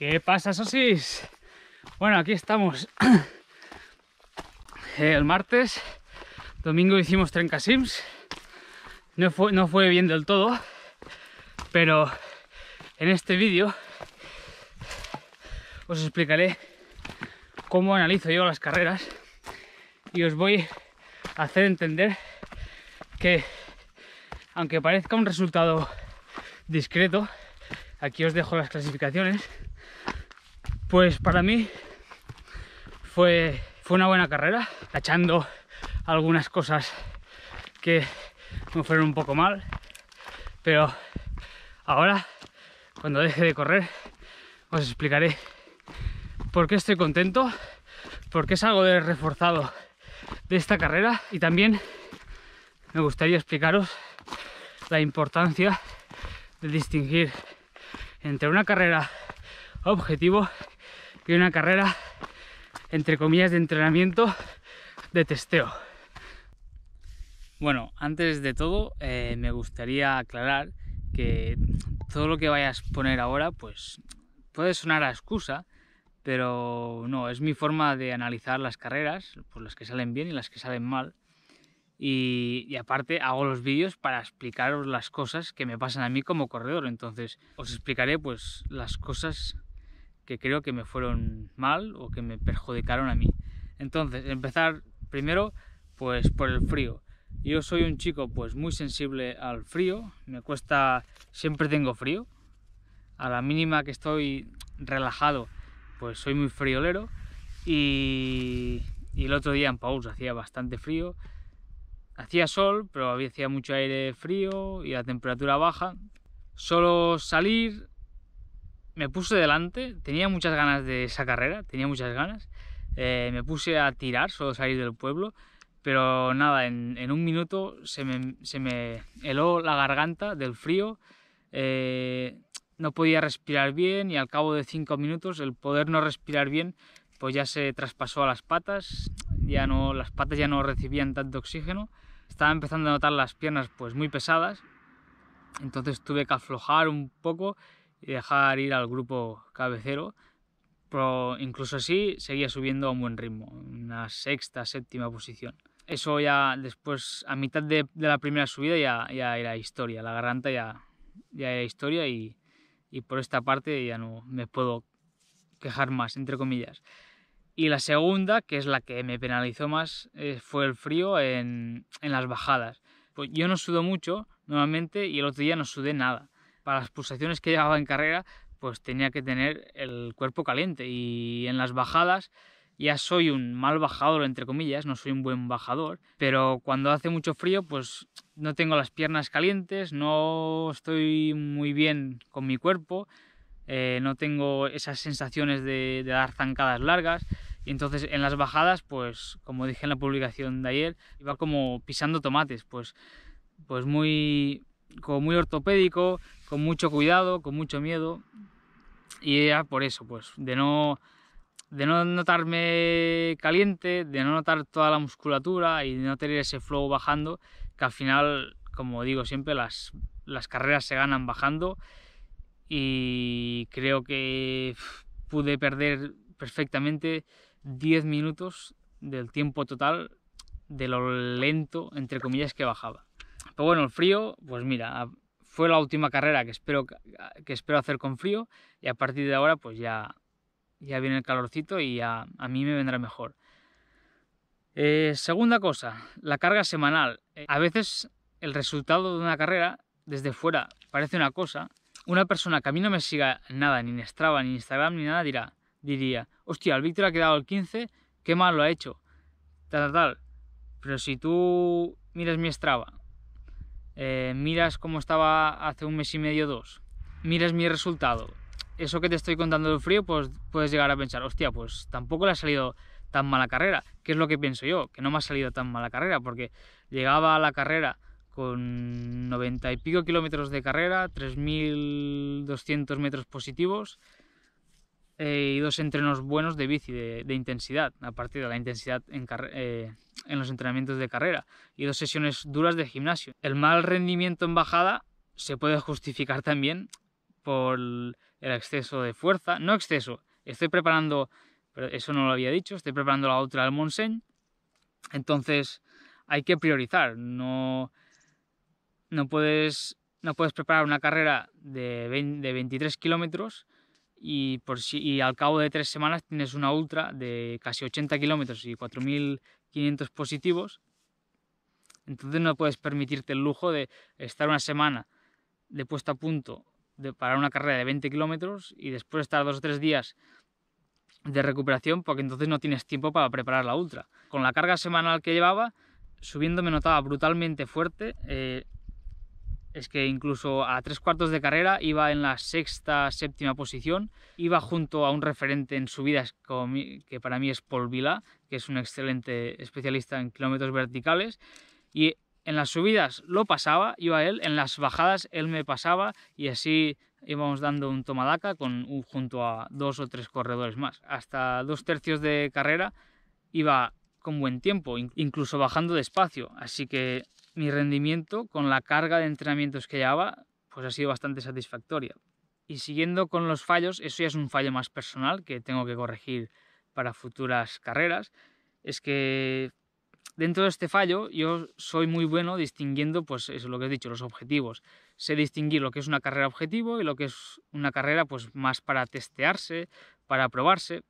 ¿Qué pasa, sosis? Bueno, aquí estamos. El martes, domingo hicimos 30 Sims. No fue, no fue bien del todo, pero en este vídeo os explicaré cómo analizo yo las carreras y os voy a hacer entender que aunque parezca un resultado discreto, aquí os dejo las clasificaciones, pues para mí fue, fue una buena carrera, tachando algunas cosas que me fueron un poco mal, pero ahora, cuando deje de correr, os explicaré por qué estoy contento, por qué algo de reforzado de esta carrera y también me gustaría explicaros la importancia de distinguir entre una carrera objetivo una carrera, entre comillas, de entrenamiento, de testeo. Bueno, antes de todo, eh, me gustaría aclarar que todo lo que vayas a poner ahora, pues puede sonar a excusa, pero no, es mi forma de analizar las carreras, pues las que salen bien y las que salen mal. Y, y, aparte hago los vídeos para explicaros las cosas que me pasan a mí como corredor. Entonces os explicaré pues las cosas que creo que me fueron mal o que me perjudicaron a mí. Entonces, empezar primero pues por el frío. Yo soy un chico pues muy sensible al frío, me cuesta, siempre tengo frío. A la mínima que estoy relajado, pues soy muy friolero. Y, el otro día en pausa hacía bastante frío. Hacía sol, pero había mucho aire frío y la temperatura baja. Solo salir me puse delante, tenía muchas ganas de esa carrera, tenía muchas ganas. Eh, me puse a tirar, solo salir del pueblo, pero nada, en, un minuto se me, heló la garganta del frío, eh, no podía respirar bien y al cabo de cinco minutos el poder no respirar bien pues ya se traspasó a las patas, ya no, las patas ya no recibían tanto oxígeno, estaba empezando a notar las piernas pues muy pesadas, entonces tuve que aflojar un poco y dejar ir al grupo cabecero, pero incluso así seguía subiendo a un buen ritmo, una sexta, séptima posición. Eso ya después, a mitad de, la primera subida ya, era historia, la garganta ya, ya era historia y, por esta parte ya no me puedo quejar más, entre comillas. Y la segunda, que es la que me penalizó más, eh, fue el frío en, las bajadas. Pues yo no sudo mucho normalmente y el otro día no sudé nada para las pulsaciones que llevaba en carrera, pues tenía que tener el cuerpo caliente. Y en las bajadas ya soy un mal bajador, entre comillas, no soy un buen bajador, pero cuando hace mucho frío, pues no tengo las piernas calientes, no estoy muy bien con mi cuerpo, eh, no tengo esas sensaciones de, de dar zancadas largas. Y entonces en las bajadas, pues como dije en la publicación de ayer, iba como pisando tomates, pues, pues muy, como muy ortopédico, con mucho cuidado, con mucho miedo. Y era por eso, pues, de no, de no notarme caliente, de no notar toda la musculatura y de no tener ese flow bajando, que al final, como digo siempre, las, las carreras se ganan bajando. Y creo que pude perder perfectamente 10 minutos del tiempo total de lo lento, entre comillas, que bajaba. Pero bueno, el frío, pues mira, fue la última carrera que espero, que espero hacer con frío y a partir de ahora pues ya, ya viene el calorcito y a mí me vendrá mejor. Eh, segunda cosa, la carga semanal. Eh, a veces el resultado de una carrera desde fuera parece una cosa. Una persona que a mí no me siga nada, ni en Strava, ni en Instagram, ni nada, dirá, diría, hostia, el Víctor ha quedado el 15, qué mal lo ha hecho. Tal, tal, tal. Pero si tú miras mi Strava, eh, miras cómo estaba hace un mes y medio, dos, miras mi resultado, eso que te estoy contando del frío, pues puedes llegar a pensar, hostia, pues tampoco le ha salido tan mala carrera, que es lo que pienso yo, que no me ha salido tan mala carrera, porque llegaba a la carrera con 90 y pico kilómetros de carrera, 3.200 metros positivos, eh, y dos entrenos buenos de bici, de, intensidad, a partir de la intensidad eh, en, los entrenamientos de carrera, y dos sesiones duras de gimnasio. El mal rendimiento en bajada se puede justificar también por el exceso de fuerza, no exceso, estoy preparando, pero eso no lo había dicho, estoy preparando la otra al Monsen, entonces hay que priorizar, no, no, puedes, no puedes preparar una carrera de, de 23 kilómetros y, por si, al cabo de tres semanas tienes una ultra de casi 80 kilómetros y 4.500 positivos. Entonces no puedes permitirte el lujo de estar una semana de puesta a punto de, para una carrera de 20 kilómetros y después estar dos o tres días de recuperación porque entonces no tienes tiempo para preparar la ultra. Con la carga semanal que llevaba, subiendo me notaba brutalmente fuerte. Eh, es que incluso a tres cuartos de carrera iba en la sexta, séptima posición, iba junto a un referente en subidas que para mí es Paul Vila, que es un excelente especialista en kilómetros verticales, y en las subidas lo pasaba iba él, en las bajadas él me pasaba y así íbamos dando un tomadaca con, junto a dos o tres corredores más. Hasta dos tercios de carrera iba con buen tiempo, incluso bajando despacio, así que mi rendimiento con la carga de entrenamientos que llevaba, pues ha sido bastante satisfactoria. Y siguiendo con los fallos, eso ya es un fallo más personal que tengo que corregir para futuras carreras, es que dentro de este fallo yo soy muy bueno distinguiendo, pues eso lo que he dicho, los objetivos. Sé distinguir lo que es una carrera objetivo y lo que es una carrera pues más para testearse, para probarse.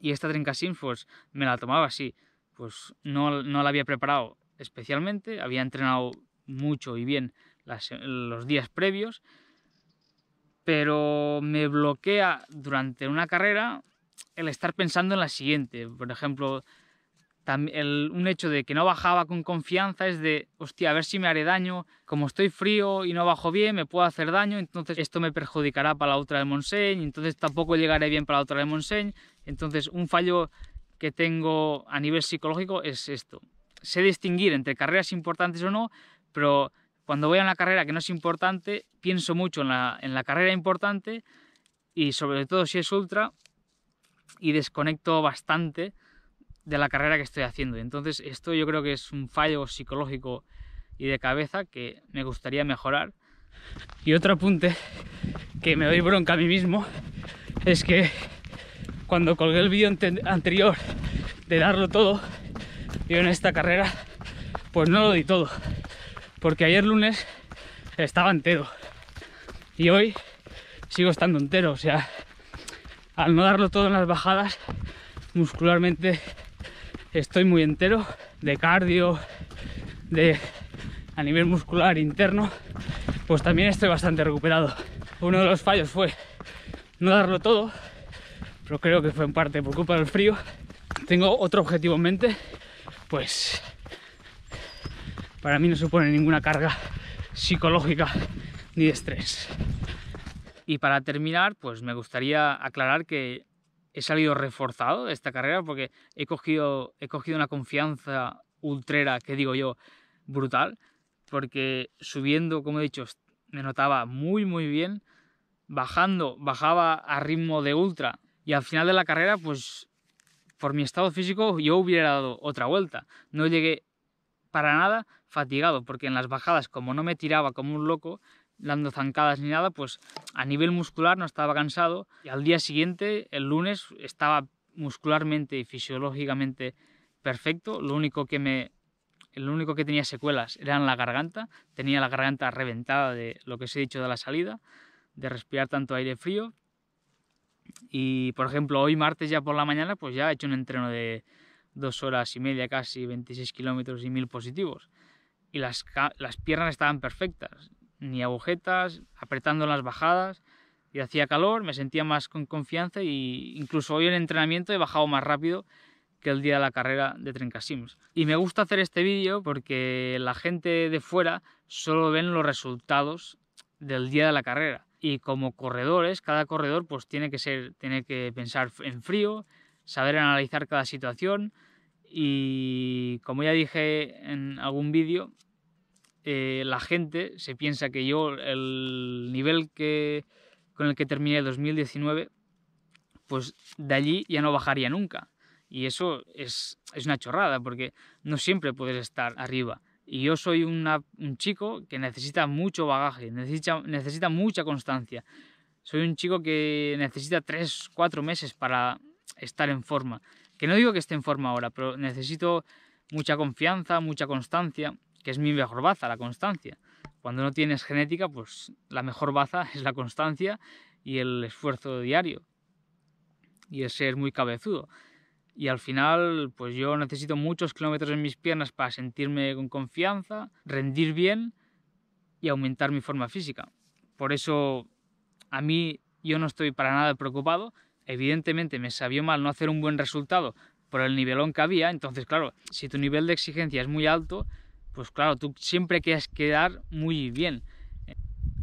Y esta Trinca pues me la tomaba así, pues no la había preparado especialmente, había entrenado mucho y bien los días previos, pero me bloquea durante una carrera el estar pensando en la siguiente. Por ejemplo, un hecho de que no bajaba con confianza es de, hostia, a ver si me haré daño, como estoy frío y no bajo bien, me puedo hacer daño, entonces esto me perjudicará para la otra de Monseigne, entonces tampoco llegaré bien para la otra de monseigne entonces un fallo que tengo a nivel psicológico es esto sé distinguir entre carreras importantes o no, pero cuando voy a una carrera que no es importante, pienso mucho en la, en la carrera importante y sobre todo si es ultra y desconecto bastante de la carrera que estoy haciendo. Entonces esto yo creo que es un fallo psicológico y de cabeza que me gustaría mejorar. Y otro apunte que me doy bronca a mí mismo es que cuando colgué el vídeo anterior de darlo todo, yo en esta carrera pues no lo di todo. Porque ayer lunes estaba entero. Y hoy sigo estando entero. O sea, al no darlo todo en las bajadas, muscularmente estoy muy entero. De cardio, de a nivel muscular interno, pues también estoy bastante recuperado. Uno de los fallos fue no darlo todo, pero creo que fue en parte por culpa del frío. Tengo otro objetivo en mente, pues para mí no supone ninguna carga psicológica ni de estrés. Y para terminar, pues me gustaría aclarar que he salido reforzado de esta carrera porque he cogido, he cogido una confianza ultrera, que digo yo, brutal, porque subiendo, como he dicho, me notaba muy, muy bien, bajando, bajaba a ritmo de ultra y al final de la carrera, pues por mi estado físico yo hubiera dado otra vuelta. No llegué para nada fatigado, porque en las bajadas, como no me tiraba como un loco, dando zancadas ni nada, pues a nivel muscular no estaba cansado. Y al día siguiente, el lunes, estaba muscularmente y fisiológicamente perfecto. Lo único que me lo único que tenía secuelas era en la garganta, tenía la garganta reventada de lo que os he dicho de la salida, de respirar tanto aire frío, y por ejemplo, hoy martes ya por la mañana, pues ya he hecho un entreno de dos horas y media, casi 26 kilómetros y mil positivos. Y las, piernas estaban perfectas, ni agujetas, apretando las bajadas. Y hacía calor, me sentía más con confianza y incluso hoy en el entrenamiento he bajado más rápido que el día de la carrera de Trencasims. Y me gusta hacer este vídeo porque la gente de fuera solo ven los resultados del día de la carrera y como corredores, cada corredor pues tiene que ser, tiene que pensar en frío, saber analizar cada situación y como ya dije en algún vídeo, eh, la gente se piensa que yo el nivel que, con el que terminé el 2019, pues de allí ya no bajaría nunca. Y eso es, es una chorrada, porque no siempre puedes estar arriba. Y yo soy un chico que necesita mucho bagaje, necesita, necesita mucha constancia. Soy un chico que necesita 3, 4 meses para estar en forma. Que no digo que esté en forma ahora, pero necesito mucha confianza, mucha constancia, que es mi mejor baza, la constancia. Cuando no tienes genética, pues la mejor baza es la constancia y el esfuerzo diario. Y el ser muy cabezudo y al final pues yo necesito muchos kilómetros en mis piernas para sentirme con confianza, rendir bien y aumentar mi forma física. Por eso a mí yo no estoy para nada preocupado. Evidentemente me sabía mal no hacer un buen resultado por el nivelón que había, entonces claro, si tu nivel de exigencia es muy alto, pues claro, tú siempre quieres quedar muy bien.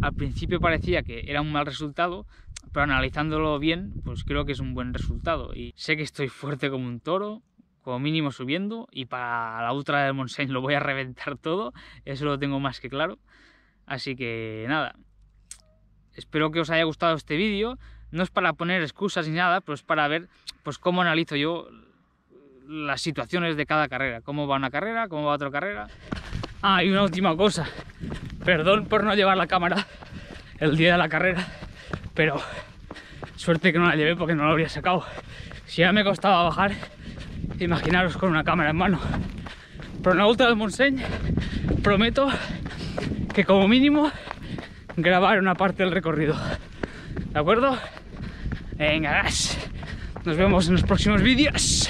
Al principio parecía que era un mal resultado, pero analizándolo bien, pues creo que es un buen resultado. Y sé que estoy fuerte como un toro, como mínimo subiendo, y para la ultra del Montseny lo voy a reventar todo, eso lo tengo más que claro. Así que nada, espero que os haya gustado este vídeo. No es para poner excusas ni nada, pero es para ver pues cómo analizo yo las situaciones de cada carrera. Cómo va una carrera, cómo va otra carrera. Ah, y una última cosa. Perdón por no llevar la cámara el día de la carrera pero suerte que no la llevé porque no la habría sacado. Si ya me costaba bajar, imaginaros con una cámara en mano. Pero en la Ultra del prometo que como mínimo grabar una parte del recorrido. ¿De acuerdo? Venga, Nos vemos en los próximos vídeos.